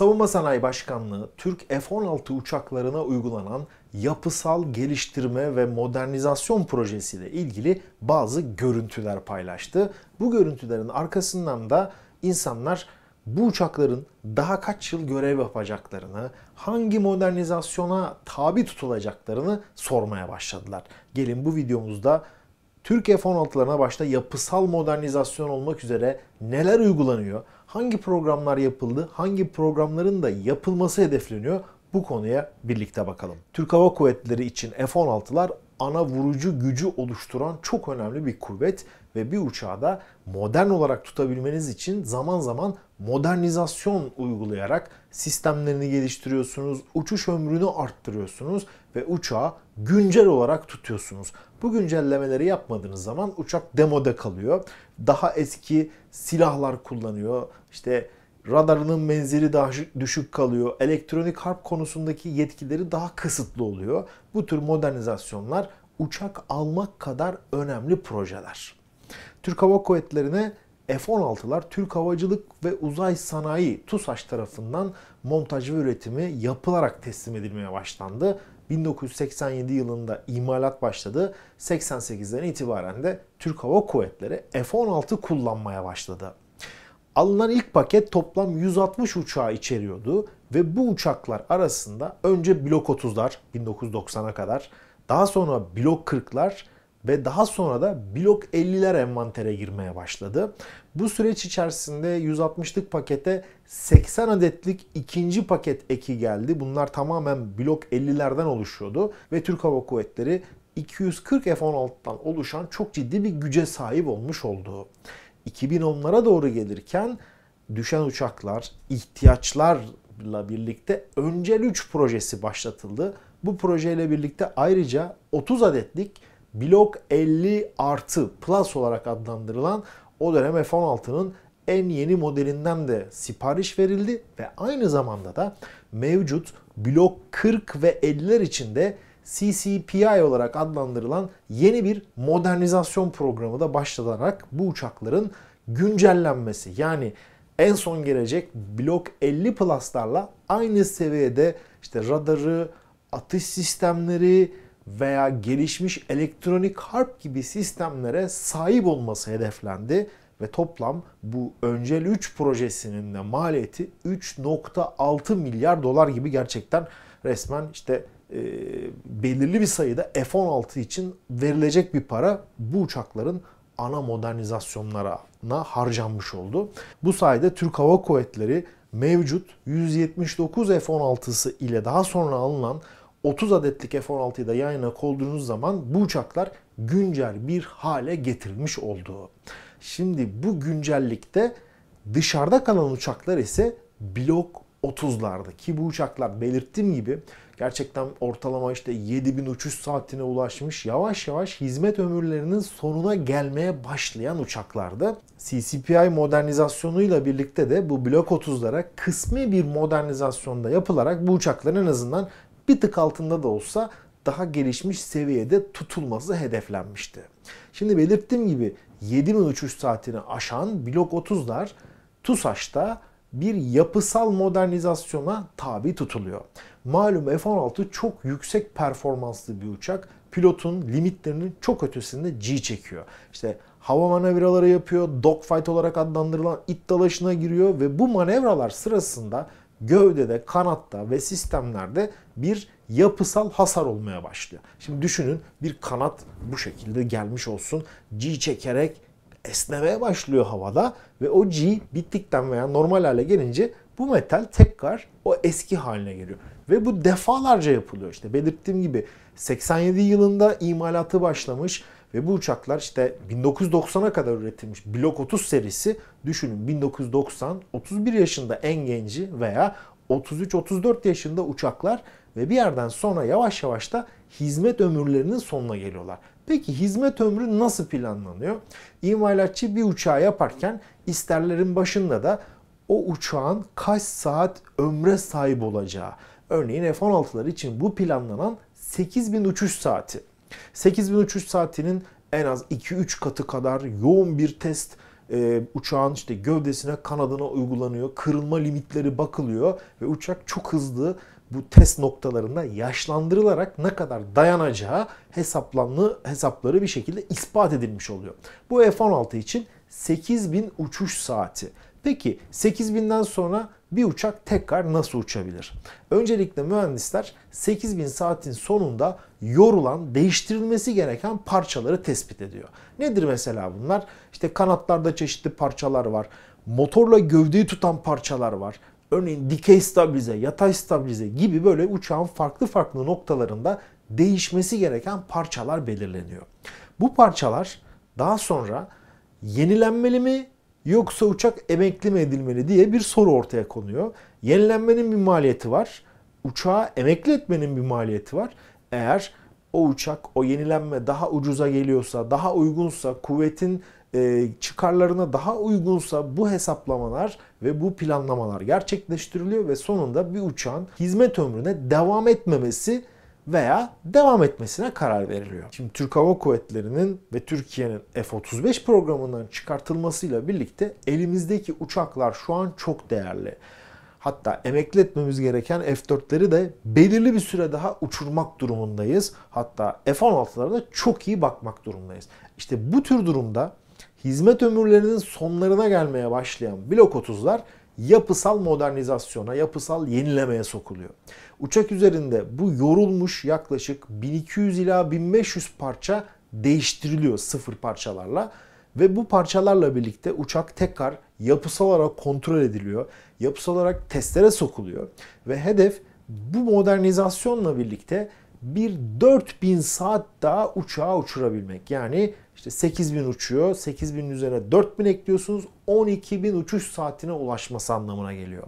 Savunma Sanayi Başkanlığı, Türk F-16 uçaklarına uygulanan yapısal geliştirme ve modernizasyon projesiyle ilgili bazı görüntüler paylaştı. Bu görüntülerin arkasından da insanlar bu uçakların daha kaç yıl görev yapacaklarını, hangi modernizasyona tabi tutulacaklarını sormaya başladılar. Gelin bu videomuzda Türk F-16'larına başta yapısal modernizasyon olmak üzere neler uygulanıyor, hangi programlar yapıldı, hangi programların da yapılması hedefleniyor bu konuya birlikte bakalım. Türk Hava Kuvvetleri için F-16'lar ana vurucu gücü oluşturan çok önemli bir kuvvet ve bir uçağı da modern olarak tutabilmeniz için zaman zaman modernizasyon uygulayarak sistemlerini geliştiriyorsunuz, uçuş ömrünü arttırıyorsunuz ve uçağı güncel olarak tutuyorsunuz. Bu güncellemeleri yapmadığınız zaman uçak demoda kalıyor. Daha eski silahlar kullanıyor. İşte radarının menzili daha düşük kalıyor. Elektronik harp konusundaki yetkileri daha kısıtlı oluyor. Bu tür modernizasyonlar uçak almak kadar önemli projeler. Türk Hava Kuvvetleri'ne F-16'lar Türk Havacılık ve Uzay Sanayi TUSAŞ tarafından montaj ve üretimi yapılarak teslim edilmeye başlandı. 1987 yılında imalat başladı. 88'den itibaren de Türk Hava Kuvvetleri F-16 kullanmaya başladı. Alınan ilk paket toplam 160 uçağı içeriyordu ve bu uçaklar arasında önce Blok 30'lar 1990'a kadar, daha sonra Blok 40'lar ve daha sonra da blok 50'ler envantere girmeye başladı. Bu süreç içerisinde 160'lık pakete 80 adetlik ikinci paket eki geldi. Bunlar tamamen blok 50'lerden oluşuyordu ve Türk Hava Kuvvetleri 240 F-16'dan oluşan çok ciddi bir güce sahip olmuş oldu. 2010'lara doğru gelirken düşen uçaklar, ihtiyaçlarla birlikte Öncel 3 projesi başlatıldı. Bu projeyle birlikte ayrıca 30 adetlik Blok 50 artı Plus olarak adlandırılan o dönem F-16'nın en yeni modelinden de sipariş verildi ve aynı zamanda da mevcut Blok 40 ve 50'ler içinde CCPI olarak adlandırılan yeni bir modernizasyon programı da başlanarak bu uçakların güncellenmesi yani en son gelecek Blok 50 Plus'larla aynı seviyede işte radarı, atış sistemleri, veya gelişmiş elektronik harp gibi sistemlere sahip olması hedeflendi ve toplam bu öncel 3 projesinin de maliyeti 3.6 milyar dolar gibi gerçekten resmen işte e, belirli bir sayıda F-16 için verilecek bir para bu uçakların ana modernizasyonlarına harcanmış oldu. Bu sayede Türk Hava Kuvvetleri mevcut 179 F-16'sı ile daha sonra alınan 30 adetlik F-16'yı da yayına yana koyduğunuz zaman bu uçaklar güncel bir hale getirilmiş oldu. Şimdi bu güncellikte dışarıda kalan uçaklar ise blok 30'lardı. ki bu uçaklar belirttiğim gibi gerçekten ortalama işte 7000 uçuş saatine ulaşmış yavaş yavaş hizmet ömürlerinin sonuna gelmeye başlayan uçaklardı. CCPI modernizasyonuyla birlikte de bu blok 30'lara kısmi bir modernizasyonda yapılarak bu uçakların en azından bir tık altında da olsa daha gelişmiş seviyede tutulması hedeflenmişti. Şimdi belirttiğim gibi 7000 uçuş saatini aşan blok 30'lar TUSAŞ'ta bir yapısal modernizasyona tabi tutuluyor. Malum F-16 çok yüksek performanslı bir uçak. Pilotun limitlerinin çok ötesinde G çekiyor. İşte hava manevraları yapıyor, dogfight olarak adlandırılan it dalaşına giriyor ve bu manevralar sırasında gövdede, kanatta ve sistemlerde bir yapısal hasar olmaya başlıyor. Şimdi düşünün bir kanat bu şekilde gelmiş olsun. G çekerek esnemeye başlıyor havada ve o G bittikten veya normal hale gelince bu metal tekrar o eski haline geliyor. Ve bu defalarca yapılıyor işte belirttiğim gibi 87 yılında imalatı başlamış. Ve bu uçaklar işte 1990'a kadar üretilmiş Blok 30 serisi düşünün 1990 31 yaşında en genci veya 33-34 yaşında uçaklar ve bir yerden sonra yavaş yavaş da hizmet ömürlerinin sonuna geliyorlar. Peki hizmet ömrü nasıl planlanıyor? İmalatçı bir uçağı yaparken isterlerin başında da o uçağın kaç saat ömre sahip olacağı. Örneğin F-16'lar için bu planlanan 8000 uçuş saati. 8300 saatinin en az 2-3 katı kadar yoğun bir test e, uçağın işte gövdesine kanadına uygulanıyor. Kırılma limitleri bakılıyor ve uçak çok hızlı bu test noktalarında yaşlandırılarak ne kadar dayanacağı hesaplanlı hesapları bir şekilde ispat edilmiş oluyor. Bu F-16 için 8000 uçuş saati. Peki 8000'den sonra bir uçak tekrar nasıl uçabilir? Öncelikle mühendisler 8000 saatin sonunda yorulan, değiştirilmesi gereken parçaları tespit ediyor. Nedir mesela bunlar? İşte kanatlarda çeşitli parçalar var. Motorla gövdeyi tutan parçalar var. Örneğin dikey stabilize, yatay stabilize gibi böyle uçağın farklı farklı noktalarında değişmesi gereken parçalar belirleniyor. Bu parçalar daha sonra yenilenmeli mi Yoksa uçak emekli mi edilmeli diye bir soru ortaya konuyor. Yenilenmenin bir maliyeti var. Uçağı emekli etmenin bir maliyeti var. Eğer o uçak, o yenilenme daha ucuza geliyorsa, daha uygunsa, kuvvetin e, çıkarlarına daha uygunsa bu hesaplamalar ve bu planlamalar gerçekleştiriliyor ve sonunda bir uçağın hizmet ömrüne devam etmemesi veya devam etmesine karar veriliyor. Şimdi Türk Hava Kuvvetleri'nin ve Türkiye'nin F-35 programından çıkartılmasıyla birlikte elimizdeki uçaklar şu an çok değerli. Hatta emekli etmemiz gereken F-4'leri de belirli bir süre daha uçurmak durumundayız. Hatta F-16'lara da çok iyi bakmak durumundayız. İşte bu tür durumda hizmet ömürlerinin sonlarına gelmeye başlayan blok 30'lar yapısal modernizasyona, yapısal yenilemeye sokuluyor. Uçak üzerinde bu yorulmuş yaklaşık 1200 ila 1500 parça değiştiriliyor sıfır parçalarla ve bu parçalarla birlikte uçak tekrar yapısal olarak kontrol ediliyor. Yapısal olarak testlere sokuluyor ve hedef bu modernizasyonla birlikte bir 4000 saat daha uçağa uçurabilmek. Yani işte 8000 uçuyor, 8000'in üzerine 4000 ekliyorsunuz, 12000 uçuş saatine ulaşması anlamına geliyor.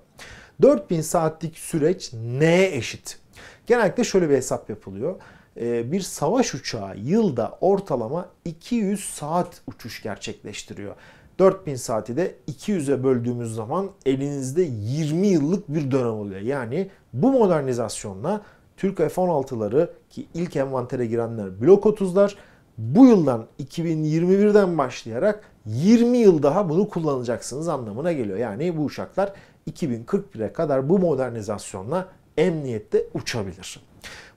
4000 saatlik süreç neye eşit? Genellikle şöyle bir hesap yapılıyor. Ee, bir savaş uçağı yılda ortalama 200 saat uçuş gerçekleştiriyor. 4000 saati de 200'e böldüğümüz zaman elinizde 20 yıllık bir dönem oluyor. Yani bu modernizasyonla Türk F-16'ları ki ilk envantere girenler Blok 30'lar bu yıldan 2021'den başlayarak 20 yıl daha bunu kullanacaksınız anlamına geliyor. Yani bu uçaklar 2041'e kadar bu modernizasyonla emniyette uçabilir.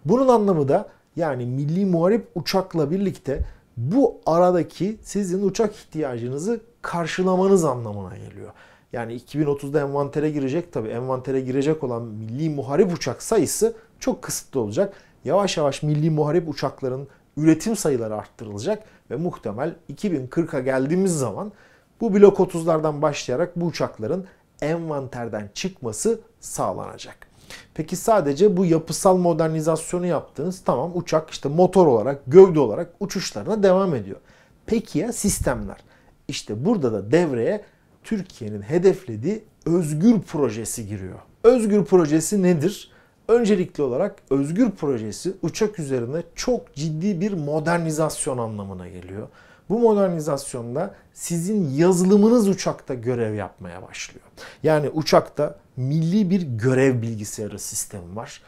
Bunun anlamı da yani milli muharip uçakla birlikte bu aradaki sizin uçak ihtiyacınızı karşılamanız anlamına geliyor. Yani 2030'da envantere girecek tabi envantere girecek olan milli muharip uçak sayısı çok kısıtlı olacak. Yavaş yavaş milli muharip uçakların üretim sayıları arttırılacak ve muhtemel 2040'a geldiğimiz zaman bu blok 30'lardan başlayarak bu uçakların envanterden çıkması sağlanacak. Peki sadece bu yapısal modernizasyonu yaptığınız tamam uçak işte motor olarak gövde olarak uçuşlarına devam ediyor. Peki ya sistemler? İşte burada da devreye Türkiye'nin hedeflediği özgür projesi giriyor. Özgür projesi nedir? Öncelikli olarak Özgür projesi uçak üzerine çok ciddi bir modernizasyon anlamına geliyor. Bu modernizasyonda sizin yazılımınız uçakta görev yapmaya başlıyor. Yani uçakta milli bir görev bilgisayarı sistemi var.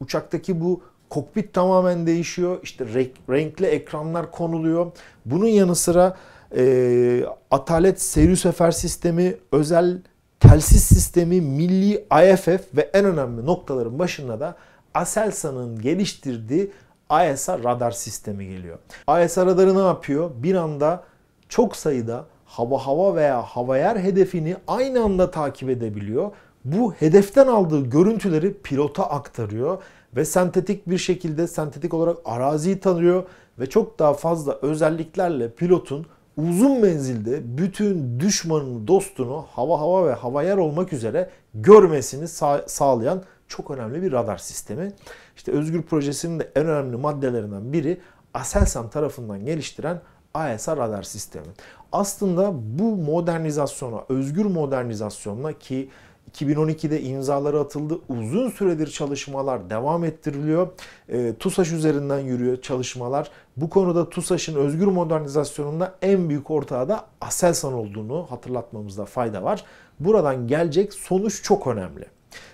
Uçaktaki bu kokpit tamamen değişiyor. İşte renkli ekranlar konuluyor. Bunun yanı sıra e, Atalet seri sefer sistemi özel telsiz sistemi milli IFF ve en önemli noktaların başına da Aselsan'ın geliştirdiği AESA radar sistemi geliyor. AESA radarı ne yapıyor? Bir anda çok sayıda hava hava veya havayer hedefini aynı anda takip edebiliyor. Bu hedeften aldığı görüntüleri pilota aktarıyor ve sentetik bir şekilde sentetik olarak araziyi tanıyor ve çok daha fazla özelliklerle pilotun uzun menzilde bütün düşmanını, dostunu hava hava ve hava yer olmak üzere görmesini sağ, sağlayan çok önemli bir radar sistemi. İşte Özgür Projesi'nin de en önemli maddelerinden biri Aselsan tarafından geliştiren AESA radar sistemi. Aslında bu modernizasyona, özgür modernizasyonla ki 2012'de imzaları atıldı. Uzun süredir çalışmalar devam ettiriliyor. E, TUSAŞ üzerinden yürüyor çalışmalar. Bu konuda TUSAŞ'ın özgür modernizasyonunda en büyük ortağı da Aselsan olduğunu hatırlatmamızda fayda var. Buradan gelecek sonuç çok önemli.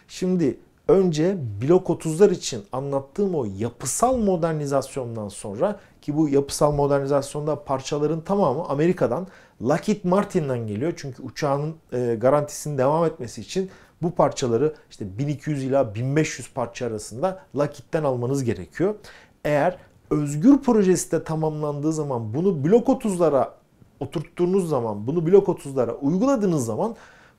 Şimdi önce blok 30'lar için anlattığım o yapısal modernizasyondan sonra ki bu yapısal modernizasyonda parçaların tamamı Amerika'dan Lockheed Martin'den geliyor. Çünkü uçağın e, garantisinin devam etmesi için bu parçaları işte 1200 ila 1500 parça arasında Lockheed'den almanız gerekiyor. Eğer özgür projesi de tamamlandığı zaman bunu blok 30'lara oturttuğunuz zaman, bunu blok 30'lara uyguladığınız zaman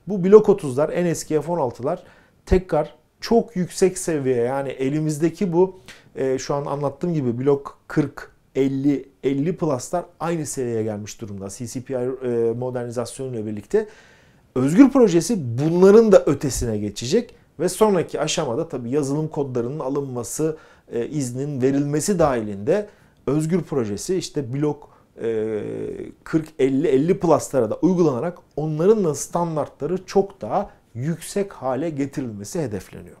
bu blok 30'lar, en eski F-16'lar tekrar çok yüksek seviye yani elimizdeki bu e, şu an anlattığım gibi blok 40 50 50 plus'lar aynı seviyeye gelmiş durumda. CCPI e, modernizasyonuyla birlikte özgür projesi bunların da ötesine geçecek ve sonraki aşamada tabi yazılım kodlarının alınması, e, iznin verilmesi dahilinde özgür projesi işte blok 40 50 50 plus'lara da uygulanarak onların da standartları çok daha yüksek hale getirilmesi hedefleniyor.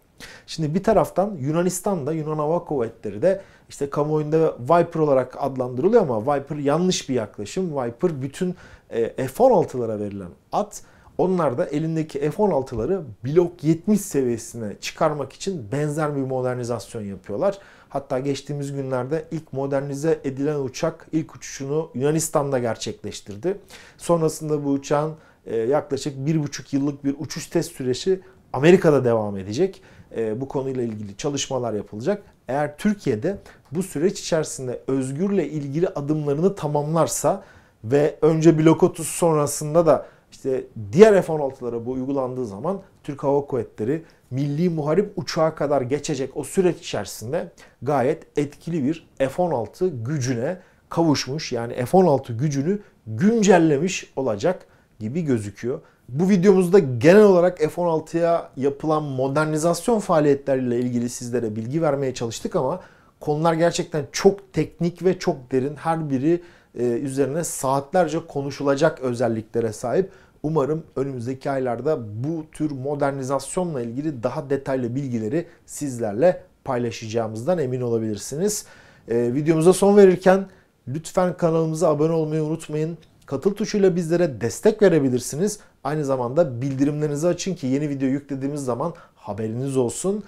Şimdi bir taraftan Yunanistan'da Yunan Hava Kuvvetleri de işte kamuoyunda Viper olarak adlandırılıyor ama Viper yanlış bir yaklaşım. Viper bütün e, F-16'lara verilen at. Onlar da elindeki F-16'ları blok 70 seviyesine çıkarmak için benzer bir modernizasyon yapıyorlar. Hatta geçtiğimiz günlerde ilk modernize edilen uçak ilk uçuşunu Yunanistan'da gerçekleştirdi. Sonrasında bu uçağın e, yaklaşık 1,5 yıllık bir uçuş test süreci Amerika'da devam edecek. E, bu konuyla ilgili çalışmalar yapılacak. Eğer Türkiye'de bu süreç içerisinde Özgür'le ilgili adımlarını tamamlarsa ve önce blokotus sonrasında da işte diğer F-16'lara bu uygulandığı zaman Türk Hava Kuvvetleri milli muharip uçağa kadar geçecek o süreç içerisinde gayet etkili bir F-16 gücüne kavuşmuş yani F-16 gücünü güncellemiş olacak gibi gözüküyor. Bu videomuzda genel olarak F-16'ya yapılan modernizasyon faaliyetleriyle ilgili sizlere bilgi vermeye çalıştık ama konular gerçekten çok teknik ve çok derin. Her biri e, üzerine saatlerce konuşulacak özelliklere sahip. Umarım önümüzdeki aylarda bu tür modernizasyonla ilgili daha detaylı bilgileri sizlerle paylaşacağımızdan emin olabilirsiniz. E, videomuza son verirken lütfen kanalımıza abone olmayı unutmayın. Katıl tuşuyla bizlere destek verebilirsiniz. Aynı zamanda bildirimlerinizi açın ki yeni video yüklediğimiz zaman haberiniz olsun.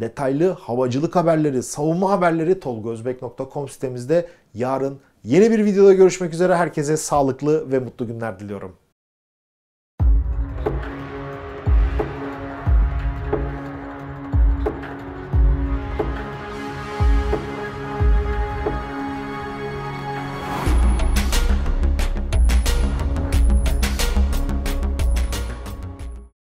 Detaylı havacılık haberleri, savunma haberleri tolgozbek.com sitemizde yarın yeni bir videoda görüşmek üzere. Herkese sağlıklı ve mutlu günler diliyorum.